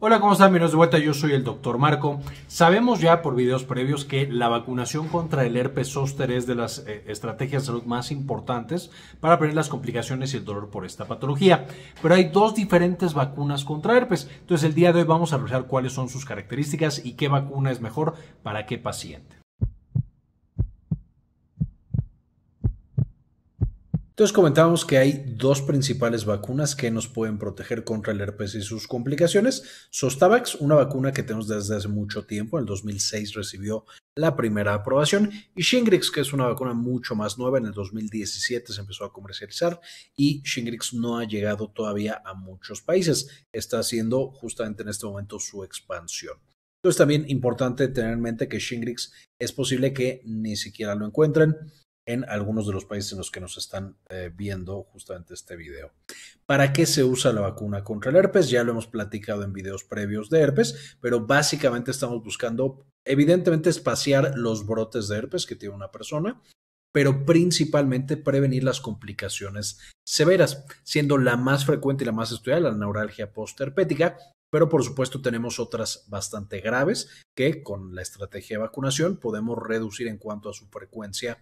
Hola, ¿cómo están? Bienvenidos de vuelta, yo soy el doctor Marco. Sabemos ya por videos previos que la vacunación contra el herpes zóster es de las eh, estrategias de salud más importantes para prevenir las complicaciones y el dolor por esta patología. Pero hay dos diferentes vacunas contra herpes. Entonces, el día de hoy vamos a revisar cuáles son sus características y qué vacuna es mejor para qué paciente. Entonces comentábamos que hay dos principales vacunas que nos pueden proteger contra el herpes y sus complicaciones. Sostavax, una vacuna que tenemos desde hace mucho tiempo, en el 2006 recibió la primera aprobación, y Shingrix, que es una vacuna mucho más nueva, en el 2017 se empezó a comercializar y Shingrix no ha llegado todavía a muchos países. Está haciendo justamente en este momento su expansión. Entonces también importante tener en mente que Shingrix es posible que ni siquiera lo encuentren en algunos de los países en los que nos están eh, viendo justamente este video. ¿Para qué se usa la vacuna contra el herpes? Ya lo hemos platicado en videos previos de herpes, pero básicamente estamos buscando, evidentemente, espaciar los brotes de herpes que tiene una persona, pero principalmente prevenir las complicaciones severas, siendo la más frecuente y la más estudiada la neuralgia postherpética, pero por supuesto tenemos otras bastante graves que con la estrategia de vacunación podemos reducir en cuanto a su frecuencia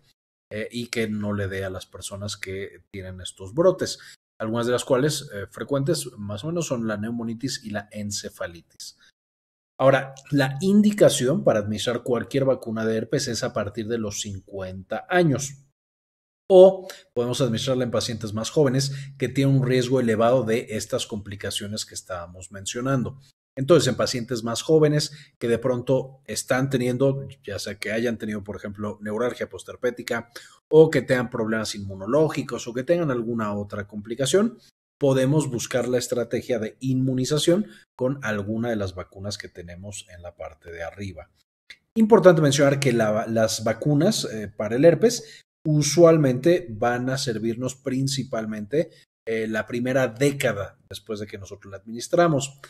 eh, y que no le dé a las personas que tienen estos brotes, algunas de las cuales eh, frecuentes más o menos son la neumonitis y la encefalitis. Ahora, la indicación para administrar cualquier vacuna de herpes es a partir de los 50 años. O podemos administrarla en pacientes más jóvenes que tienen un riesgo elevado de estas complicaciones que estábamos mencionando. Entonces, en pacientes más jóvenes que de pronto están teniendo, ya sea que hayan tenido, por ejemplo, neuralgia posterpética o que tengan problemas inmunológicos o que tengan alguna otra complicación, podemos buscar la estrategia de inmunización con alguna de las vacunas que tenemos en la parte de arriba. Importante mencionar que las vacunas eh, para el herpes usualmente van a servirnos principalmente eh, la primera década después de que nosotros la administramos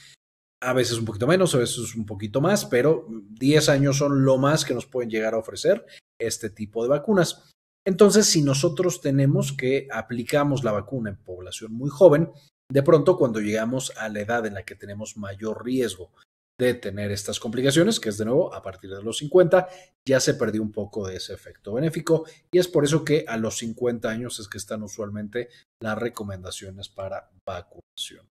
a veces un poquito menos, a veces un poquito más, pero 10 años son lo más que nos pueden llegar a ofrecer este tipo de vacunas. Entonces, si nosotros tenemos que aplicamos la vacuna en población muy joven, de pronto cuando llegamos a la edad en la que tenemos mayor riesgo de tener estas complicaciones, que es de nuevo a partir de los 50, ya se perdió un poco de ese efecto benéfico y es por eso que a los 50 años es que están usualmente las recomendaciones para vacunación.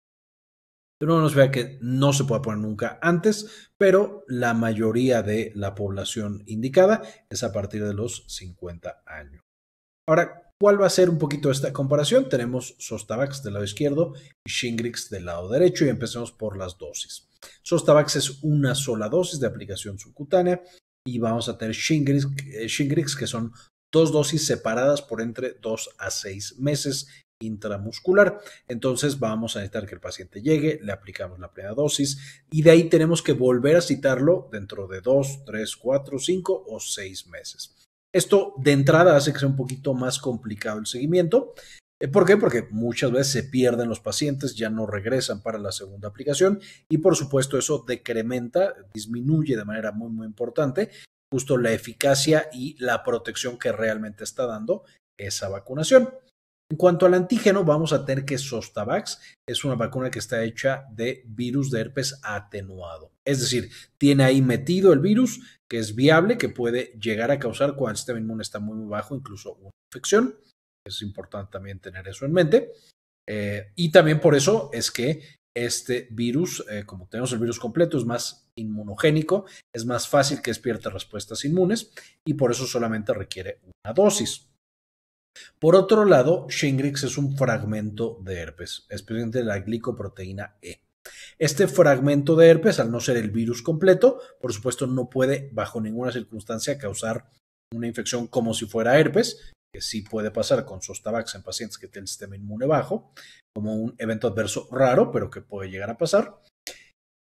No nos vea que no se pueda poner nunca antes, pero la mayoría de la población indicada es a partir de los 50 años. Ahora, ¿cuál va a ser un poquito esta comparación? Tenemos Sostavax del lado izquierdo y Shingrix del lado derecho y empecemos por las dosis. Sostavax es una sola dosis de aplicación subcutánea y vamos a tener Shingrix, eh, Shingrix que son dos dosis separadas por entre 2 a 6 meses intramuscular. Entonces vamos a necesitar que el paciente llegue, le aplicamos la plena dosis y de ahí tenemos que volver a citarlo dentro de dos, tres, cuatro, cinco o seis meses. Esto de entrada hace que sea un poquito más complicado el seguimiento. Eh, ¿Por qué? Porque muchas veces se pierden los pacientes, ya no regresan para la segunda aplicación y por supuesto eso decrementa, disminuye de manera muy muy importante justo la eficacia y la protección que realmente está dando esa vacunación. En cuanto al antígeno, vamos a tener que Sostavax es una vacuna que está hecha de virus de herpes atenuado. Es decir, tiene ahí metido el virus que es viable, que puede llegar a causar cuando el sistema inmune está muy, bajo, incluso una infección. Es importante también tener eso en mente. Eh, y también por eso es que este virus, eh, como tenemos el virus completo, es más inmunogénico, es más fácil que despierte respuestas inmunes y por eso solamente requiere una dosis. Por otro lado, Shingrix es un fragmento de herpes, especialmente de la glicoproteína E. Este fragmento de herpes, al no ser el virus completo, por supuesto no puede bajo ninguna circunstancia causar una infección como si fuera herpes, que sí puede pasar con Sostavax en pacientes que tienen sistema inmune bajo, como un evento adverso raro, pero que puede llegar a pasar.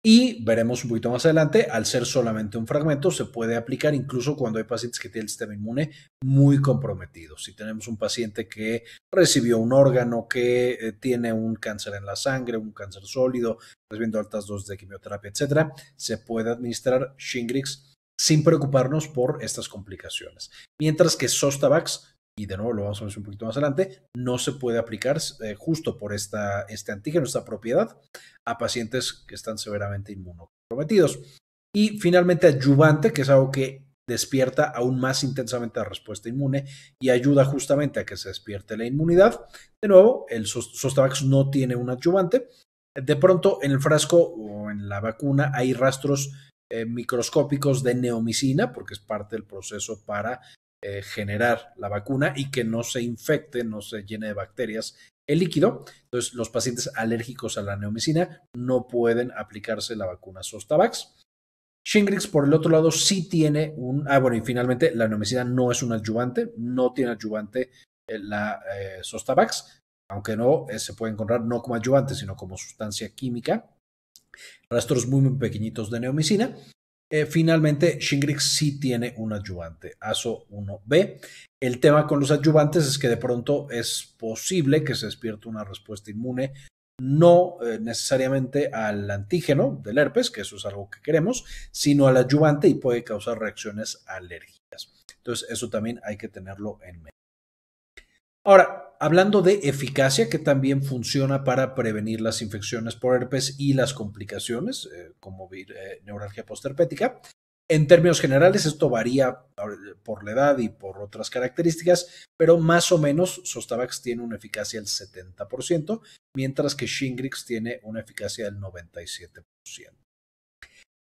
Y veremos un poquito más adelante, al ser solamente un fragmento, se puede aplicar incluso cuando hay pacientes que tienen el sistema inmune muy comprometido. Si tenemos un paciente que recibió un órgano, que eh, tiene un cáncer en la sangre, un cáncer sólido, recibiendo altas dosis de quimioterapia, etcétera, se puede administrar Shingrix sin preocuparnos por estas complicaciones. Mientras que Sostavax y de nuevo lo vamos a ver un poquito más adelante, no se puede aplicar eh, justo por esta, este antígeno, esta propiedad, a pacientes que están severamente inmunocomprometidos. Y finalmente adyuvante, que es algo que despierta aún más intensamente la respuesta inmune y ayuda justamente a que se despierte la inmunidad. De nuevo, el Sostavax no tiene un adyuvante. De pronto, en el frasco o en la vacuna hay rastros eh, microscópicos de neomicina, porque es parte del proceso para eh, generar la vacuna y que no se infecte, no se llene de bacterias el líquido. Entonces, los pacientes alérgicos a la neomicina no pueden aplicarse la vacuna Sostavax. Shingrix, por el otro lado, sí tiene un. Ah, bueno, y finalmente, la neomicina no es un adyuvante, no tiene adyuvante eh, la eh, Sostavax, aunque no se puede encontrar no como adyuvante, sino como sustancia química. Rastros muy pequeñitos de neomicina. Eh, finalmente, Shingrix sí tiene un ayudante, ASO1B. El tema con los adyuvantes es que de pronto es posible que se despierte una respuesta inmune, no eh, necesariamente al antígeno del herpes, que eso es algo que queremos, sino al ayudante y puede causar reacciones alérgicas. Entonces, eso también hay que tenerlo en mente. Ahora, Hablando de eficacia, que también funciona para prevenir las infecciones por herpes y las complicaciones, eh, como eh, neuralgia postherpética. En términos generales, esto varía por la edad y por otras características, pero más o menos Sostavax tiene una eficacia del 70%, mientras que Shingrix tiene una eficacia del 97%.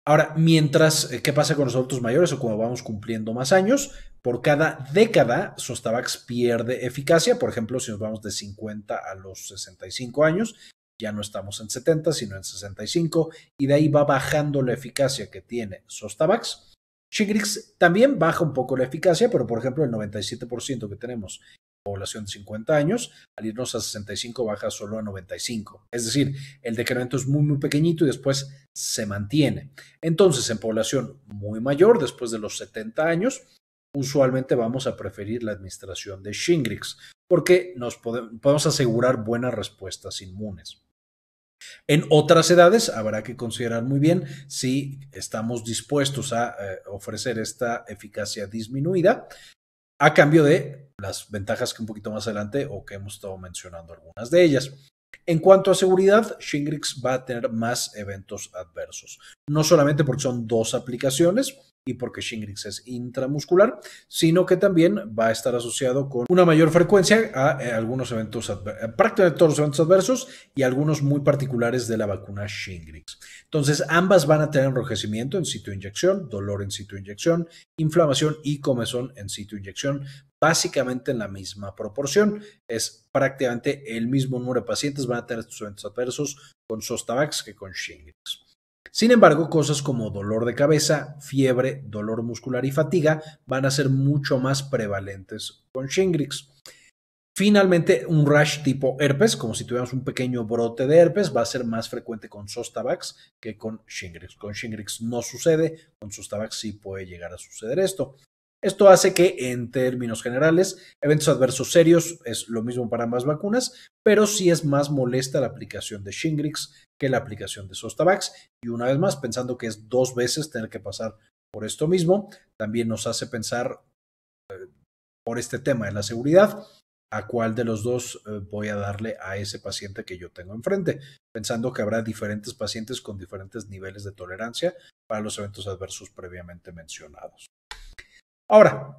Ahora, mientras, eh, ¿qué pasa con los adultos mayores o cuando vamos cumpliendo más años? Por cada década, Sostavax pierde eficacia. Por ejemplo, si nos vamos de 50 a los 65 años, ya no estamos en 70, sino en 65, y de ahí va bajando la eficacia que tiene Sostavax. Chigrix también baja un poco la eficacia, pero por ejemplo, el 97% que tenemos población de 50 años, al irnos a 65 baja solo a 95. Es decir, el decremento es muy, muy pequeñito y después se mantiene. Entonces, en población muy mayor, después de los 70 años, usualmente vamos a preferir la administración de Shingrix, porque nos podemos asegurar buenas respuestas inmunes. En otras edades habrá que considerar muy bien si estamos dispuestos a eh, ofrecer esta eficacia disminuida a cambio de las ventajas que un poquito más adelante o que hemos estado mencionando algunas de ellas. En cuanto a seguridad, Shingrix va a tener más eventos adversos, no solamente porque son dos aplicaciones y porque Shingrix es intramuscular, sino que también va a estar asociado con una mayor frecuencia a eh, algunos eventos, eh, prácticamente todos los eventos adversos y algunos muy particulares de la vacuna Shingrix. Entonces, ambas van a tener enrojecimiento en sitio de inyección, dolor en sitio de inyección, inflamación y comezón en sitio de inyección básicamente en la misma proporción. Es prácticamente el mismo número de pacientes van a tener estos eventos adversos con Sostavax que con Shingrix. Sin embargo, cosas como dolor de cabeza, fiebre, dolor muscular y fatiga van a ser mucho más prevalentes con Shingrix. Finalmente, un rash tipo herpes, como si tuviéramos un pequeño brote de herpes, va a ser más frecuente con Sostavax que con Shingrix. Con Shingrix no sucede, con Sostavax sí puede llegar a suceder esto. Esto hace que, en términos generales, eventos adversos serios es lo mismo para ambas vacunas, pero sí es más molesta la aplicación de Shingrix que la aplicación de Sostavax. Y una vez más, pensando que es dos veces tener que pasar por esto mismo, también nos hace pensar eh, por este tema de la seguridad, a cuál de los dos eh, voy a darle a ese paciente que yo tengo enfrente, pensando que habrá diferentes pacientes con diferentes niveles de tolerancia para los eventos adversos previamente mencionados. Ahora,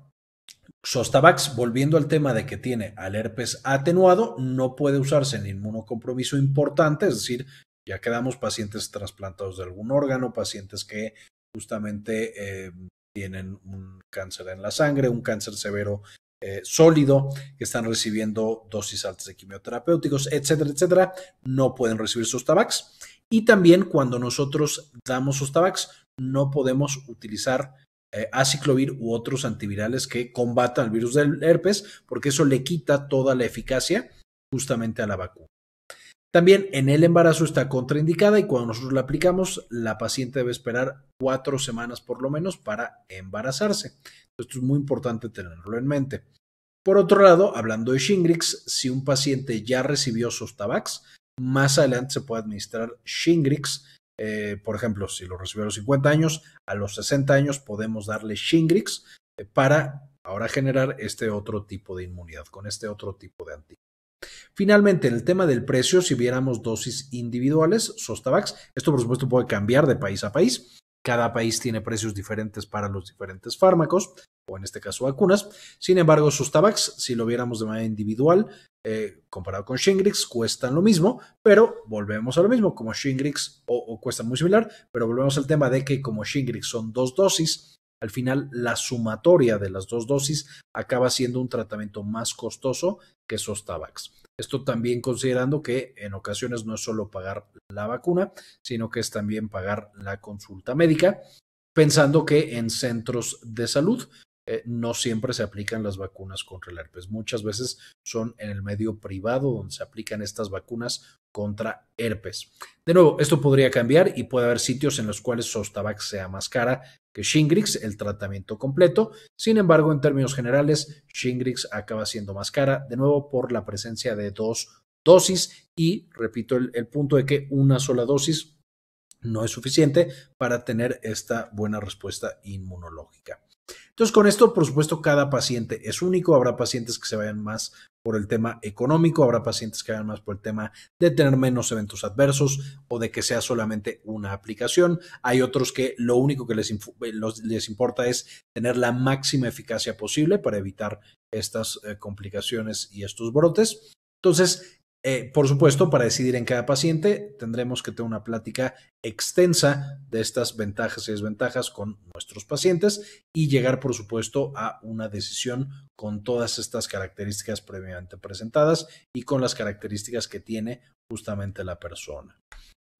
Sostavax, volviendo al tema de que tiene al herpes atenuado, no puede usarse en inmunocompromiso importante, es decir, ya quedamos pacientes trasplantados de algún órgano, pacientes que justamente eh, tienen un cáncer en la sangre, un cáncer severo eh, sólido, que están recibiendo dosis altas de quimioterapéuticos, etcétera, etcétera, no pueden recibir Sostavax. Y también cuando nosotros damos Sostavax, no podemos utilizar eh, aciclovir u otros antivirales que combatan el virus del herpes, porque eso le quita toda la eficacia justamente a la vacuna. También en el embarazo está contraindicada y cuando nosotros la aplicamos, la paciente debe esperar cuatro semanas por lo menos para embarazarse. Esto es muy importante tenerlo en mente. Por otro lado, hablando de Shingrix, si un paciente ya recibió Sostavax, más adelante se puede administrar Shingrix eh, por ejemplo, si lo recibió a los 50 años, a los 60 años podemos darle Shingrix eh, para ahora generar este otro tipo de inmunidad, con este otro tipo de antígeno. Finalmente, en el tema del precio, si viéramos dosis individuales, Sostavax, esto por supuesto puede cambiar de país a país, cada país tiene precios diferentes para los diferentes fármacos, o en este caso vacunas. Sin embargo, sus tabacs, si lo viéramos de manera individual, eh, comparado con Shingrix, cuestan lo mismo, pero volvemos a lo mismo, como Shingrix, o, o cuestan muy similar, pero volvemos al tema de que como Shingrix son dos dosis, al final la sumatoria de las dos dosis acaba siendo un tratamiento más costoso que Sostavax. Esto también considerando que en ocasiones no es solo pagar la vacuna, sino que es también pagar la consulta médica, pensando que en centros de salud eh, no siempre se aplican las vacunas contra el herpes. Muchas veces son en el medio privado donde se aplican estas vacunas contra herpes. De nuevo, esto podría cambiar y puede haber sitios en los cuales Sostavax sea más cara que Shingrix, el tratamiento completo. Sin embargo, en términos generales, Shingrix acaba siendo más cara, de nuevo por la presencia de dos dosis y, repito, el, el punto de que una sola dosis no es suficiente para tener esta buena respuesta inmunológica. Entonces, con esto, por supuesto, cada paciente es único. Habrá pacientes que se vayan más por el tema económico, habrá pacientes que vayan más por el tema de tener menos eventos adversos o de que sea solamente una aplicación. Hay otros que lo único que les, eh, importa es tener la máxima eficacia posible para evitar estas eh, complicaciones y estos brotes. Entonces, eh, por supuesto, para decidir en cada paciente tendremos que tener una plática extensa de estas ventajas y desventajas con nuestros pacientes y llegar, por supuesto, a una decisión con todas estas características previamente presentadas y con las características que tiene justamente la persona.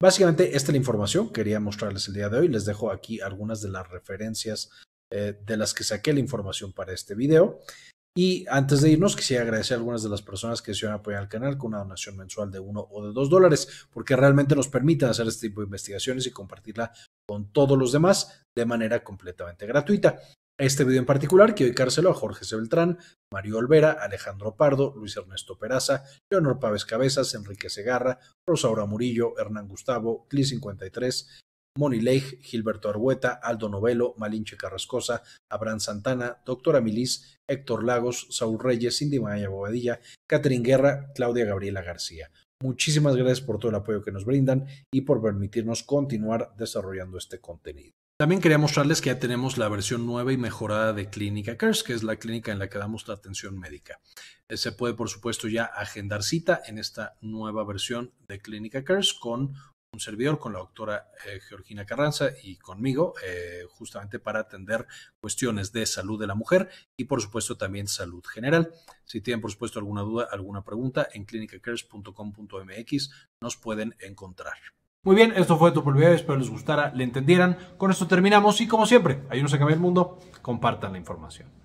Básicamente, esta es la información que quería mostrarles el día de hoy. Les dejo aquí algunas de las referencias eh, de las que saqué la información para este video. Y antes de irnos, quisiera agradecer a algunas de las personas que se han apoyado al canal con una donación mensual de uno o de dos dólares, porque realmente nos permiten hacer este tipo de investigaciones y compartirla con todos los demás de manera completamente gratuita. Este video en particular quiero dedicárselo a Jorge C. Beltrán, Mario Olvera, Alejandro Pardo, Luis Ernesto Peraza, Leonor Pávez Cabezas, Enrique Segarra, Rosaura Murillo, Hernán Gustavo, Cli53, Moni Leigh, Gilberto Argueta, Aldo Novelo, Malinche Carrascosa, Abraham Santana, Doctora Milis, Héctor Lagos, Saúl Reyes, Cindy Maya Bobadilla, Catherine Guerra, Claudia Gabriela García. Muchísimas gracias por todo el apoyo que nos brindan y por permitirnos continuar desarrollando este contenido. También quería mostrarles que ya tenemos la versión nueva y mejorada de Clínica CARES, que es la clínica en la que damos la atención médica. Eh, se puede, por supuesto, ya agendar cita en esta nueva versión de Clínica CARES con un servidor, con la doctora eh, Georgina Carranza y conmigo, eh, justamente para atender cuestiones de salud de la mujer y por supuesto también salud general. Si tienen por supuesto alguna duda, alguna pregunta, en clinicacares.com.mx nos pueden encontrar. Muy bien, esto fue tu prioridad, espero les gustara, le entendieran. Con esto terminamos y como siempre, ayúdenos a cambiar el mundo, compartan la información.